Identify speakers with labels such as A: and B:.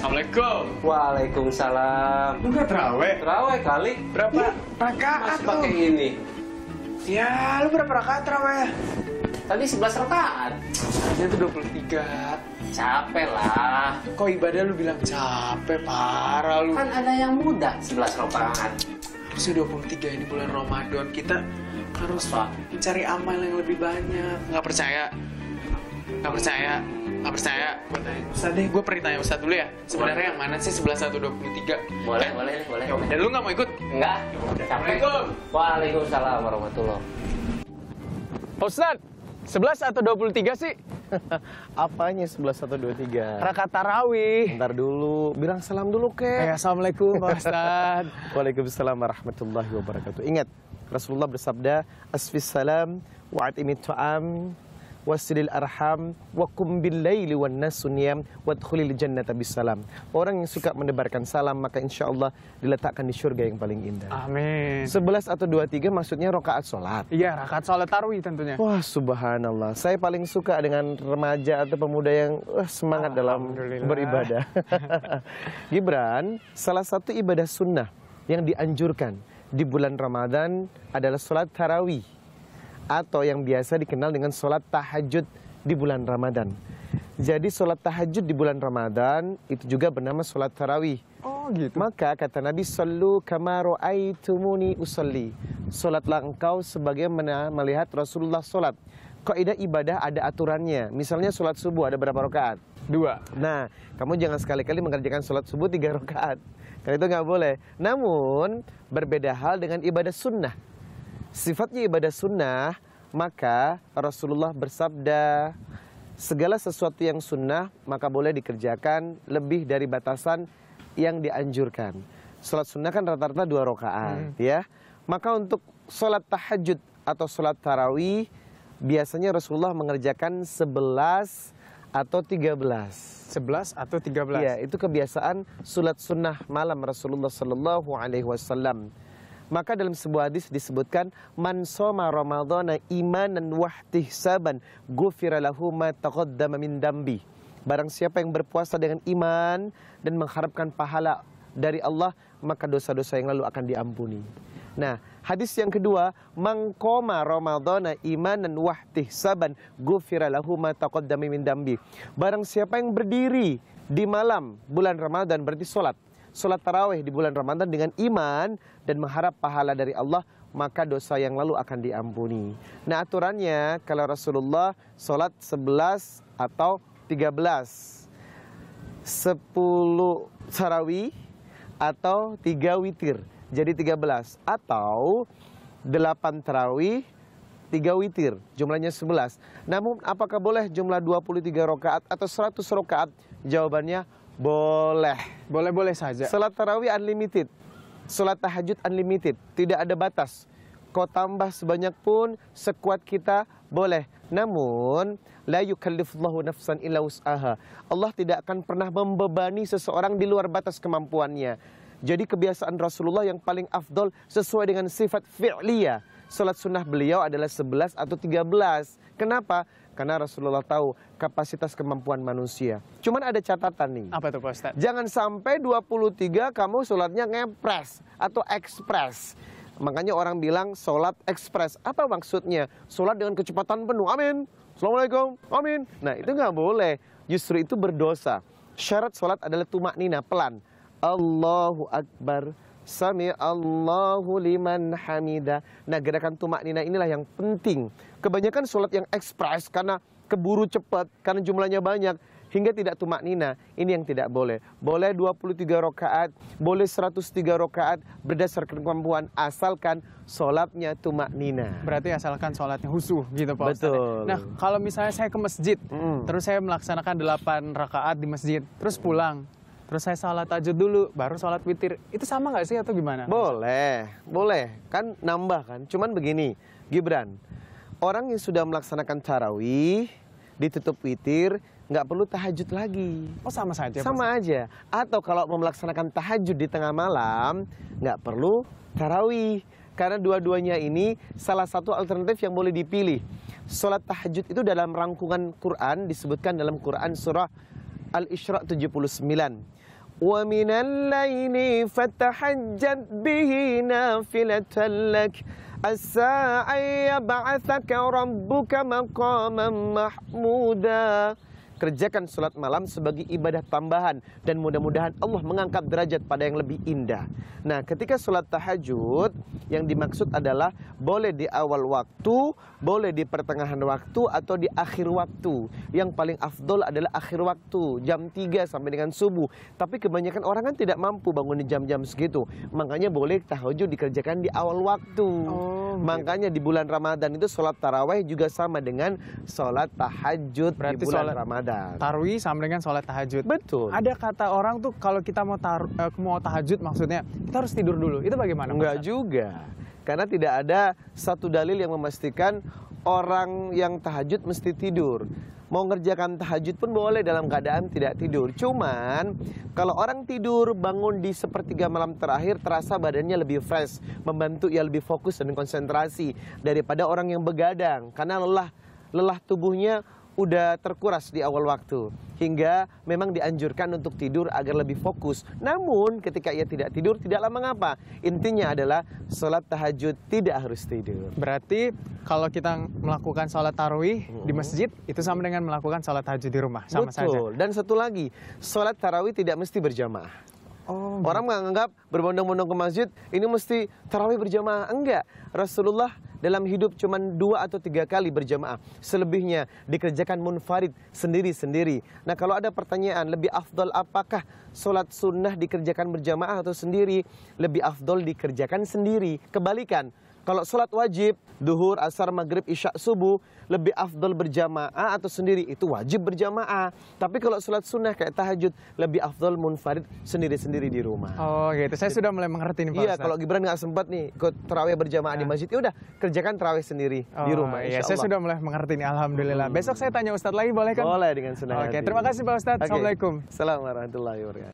A: Assalamualaikum. Waalaikumsalam. Lu gak terawih? Terawih kali. Berapa? Iya, rakaat Mas pakai ini. Ya, lu berapa rakaat terawih? Tadi 11 rakaat. Ini tuh 23. Capek lah. Kok ibadah lu bilang capek? Parah lu. Kan ada yang muda 11 rakaat. Harusnya 23 ini bulan Ramadan. Kita harus Apa? mencari amal yang lebih banyak. Gak percaya? nggak percaya nggak percaya Ustaz deh gue perintah Ustaz dulu ya sebenarnya yang mana sih sebelas satu dua puluh tiga boleh eh, boleh boleh dan lu nggak mau ikut enggak assalamualaikum waalaikumsalam warahmatullah ustad sebelas atau dua puluh tiga sih? Apanya 11 atau 23? Raka tarawih. Ntar dulu, bilang salam dulu, ke. Eh, assalamualaikum, Pak Ustaz. Waalaikumsalam warahmatullahi wabarakatuh. Ingat, Rasulullah bersabda, Asfis salam imi tu'am wasilil arham wa kum bil laili wan nas wa wadkhulil jannata bisalam. Orang yang suka mendebarkan salam maka insya Allah diletakkan di surga yang paling indah. Amin. 11 atau 23 maksudnya rakaat salat. Iya, rakaat salat tarawih tentunya. Wah, subhanallah. Saya paling suka dengan remaja atau pemuda yang uh, semangat dalam beribadah. Gibran, salah satu ibadah sunnah yang dianjurkan di bulan Ramadan adalah sholat tarawih atau yang biasa dikenal dengan sholat tahajud di bulan Ramadan. Jadi sholat tahajud di bulan Ramadan itu juga bernama sholat tarawih. Oh gitu. Maka kata Nabi Sallu kamaro aitumuni usolli. Sholatlah engkau sebagaimana melihat Rasulullah sholat. Kaidah ibadah ada aturannya. Misalnya sholat subuh ada berapa rakaat? Dua. Nah, kamu jangan sekali-kali mengerjakan sholat subuh tiga rakaat. Karena itu nggak boleh. Namun berbeda hal dengan ibadah sunnah sifatnya ibadah sunnah, maka Rasulullah bersabda, segala sesuatu yang sunnah maka boleh dikerjakan lebih dari batasan yang dianjurkan. Sholat sunnah kan rata-rata dua rakaat hmm. ya. Maka untuk sholat tahajud atau sholat tarawih biasanya Rasulullah mengerjakan sebelas atau tiga belas. Sebelas atau tiga belas. Ya, itu kebiasaan sholat sunnah malam Rasulullah Shallallahu alaihi wasallam. Maka dalam sebuah hadis disebutkan man soma ramadhana imanan wahtisaban ghufira lahu ma taqaddama min dambi. Barang siapa yang berpuasa dengan iman dan mengharapkan pahala dari Allah, maka dosa-dosa yang lalu akan diampuni. Nah, hadis yang kedua, mangkoma ramadhana imanan wahtisaban ghufira lahu ma taqaddama min dambi. Barang siapa yang berdiri di malam bulan Ramadan berarti sholat sholat tarawih di bulan Ramadan dengan iman dan mengharap pahala dari Allah, maka dosa yang lalu akan diampuni. Nah aturannya kalau Rasulullah sholat 11 atau 13. 10 sarawi atau 3 witir. Jadi 13 atau 8 tarawih 3 witir, jumlahnya 11. Namun apakah boleh jumlah 23 rokaat atau 100 rokaat? Jawabannya boleh. Boleh-boleh saja. Salat tarawih unlimited. Salat tahajud unlimited. Tidak ada batas. Kau tambah sebanyak pun, sekuat kita boleh. Namun, la yukallifullahu nafsan illa us'aha. Allah tidak akan pernah membebani seseorang di luar batas kemampuannya. Jadi kebiasaan Rasulullah yang paling afdol sesuai dengan sifat fi'liyah. Salat sunnah beliau adalah 11 atau 13. Kenapa? karena Rasulullah tahu kapasitas kemampuan manusia. Cuman ada catatan nih. Apa tuh Pak Ustaz? Jangan sampai 23 kamu sholatnya ngepres atau ekspres. Makanya orang bilang sholat ekspres. Apa maksudnya? Sholat dengan kecepatan penuh. Amin. Assalamualaikum. Amin. Nah itu nggak boleh. Justru itu berdosa. Syarat sholat adalah tumak nina, pelan. Allahu Akbar. Sami Allahu liman hamida. Nah, gerakan tumak nina inilah yang penting. Kebanyakan sholat yang ekspres karena keburu cepat, karena jumlahnya banyak, hingga tidak tumak nina. Ini yang tidak boleh. Boleh 23 rakaat, boleh 103 rakaat berdasarkan kemampuan asalkan sholatnya tumak nina. Berarti asalkan sholatnya husu gitu Pak ya. Betul. Ustaz. Nah kalau misalnya saya ke masjid, mm. terus saya melaksanakan 8 rakaat di masjid, terus pulang terus saya sholat tahajud dulu, baru sholat witir. Itu sama nggak sih atau gimana? Boleh, boleh. Kan nambah kan. Cuman begini, Gibran, orang yang sudah melaksanakan tarawih, ditutup witir, nggak perlu tahajud lagi. Oh sama saja? Sama aja. Atau kalau mau melaksanakan tahajud di tengah malam, nggak perlu tarawih. Karena dua-duanya ini salah satu alternatif yang boleh dipilih. Sholat tahajud itu dalam rangkungan Quran disebutkan dalam Quran surah Al-Isra' 79. ومن الليل فتحجد به نافلة لك عسى أن يبعثك ربك مقاما Kerjakan solat malam sebagai ibadah tambahan dan mudah-mudahan Allah mengangkat derajat pada yang lebih indah. Nah, ketika solat tahajud, yang dimaksud adalah boleh di awal waktu, boleh di pertengahan waktu atau di akhir waktu. Yang paling afdol adalah akhir waktu, jam 3 sampai dengan subuh. Tapi kebanyakan orang kan tidak mampu bangun di jam-jam segitu. Makanya boleh tahajud dikerjakan di awal waktu. Oh, gitu. Makanya di bulan Ramadan itu sholat tarawih juga sama dengan sholat tahajud Berarti di bulan sholat Ramadan. Tarwi sama dengan sholat tahajud. Betul. Ada kata orang tuh kalau kita mau tar eh, mau tahajud maksudnya kita harus tidur dulu. Itu bagaimana? Enggak juga. Karena tidak ada satu dalil yang memastikan orang yang tahajud mesti tidur. Mau ngerjakan tahajud pun boleh dalam keadaan tidak tidur. Cuman kalau orang tidur bangun di sepertiga malam terakhir terasa badannya lebih fresh, membantu ia lebih fokus dan konsentrasi daripada orang yang begadang karena lelah lelah tubuhnya udah terkuras di awal waktu. Hingga memang dianjurkan untuk tidur agar lebih fokus. Namun ketika ia tidak tidur tidaklah mengapa. Intinya adalah sholat tahajud tidak harus tidur. Berarti kalau kita melakukan sholat tarawih hmm. di masjid itu sama dengan melakukan sholat tahajud di rumah. Sama Betul. saja. Dan satu lagi, sholat tarawih tidak mesti berjamaah. Oh, Orang gitu. menganggap berbondong-bondong ke masjid ini mesti tarawih berjamaah. Enggak. Rasulullah dalam hidup cuma dua atau tiga kali berjamaah. Selebihnya dikerjakan munfarid sendiri-sendiri. Nah kalau ada pertanyaan lebih afdol apakah sholat sunnah dikerjakan berjamaah atau sendiri? Lebih afdol dikerjakan sendiri. Kebalikan kalau sholat wajib, duhur, asar, maghrib, isya, subuh, lebih afdol berjamaah atau sendiri, itu wajib berjamaah. Tapi kalau sholat sunnah kayak tahajud, lebih afdol munfarid sendiri-sendiri di rumah. Oh gitu, saya Jadi, sudah mulai mengerti nih Pak Iya, kalau Gibran nggak sempat nih ikut terawih berjamaah nah. di ya. masjid, ya udah kerjakan terawih sendiri oh, di rumah. Iya, saya sudah mulai mengerti nih, Alhamdulillah. Hmm. Besok saya tanya Ustadz lagi, boleh kan? Boleh, dengan senang Oke, hati. terima kasih Pak Ustadz. Okay. Assalamualaikum. Assalamualaikum warahmatullahi wabarakatuh.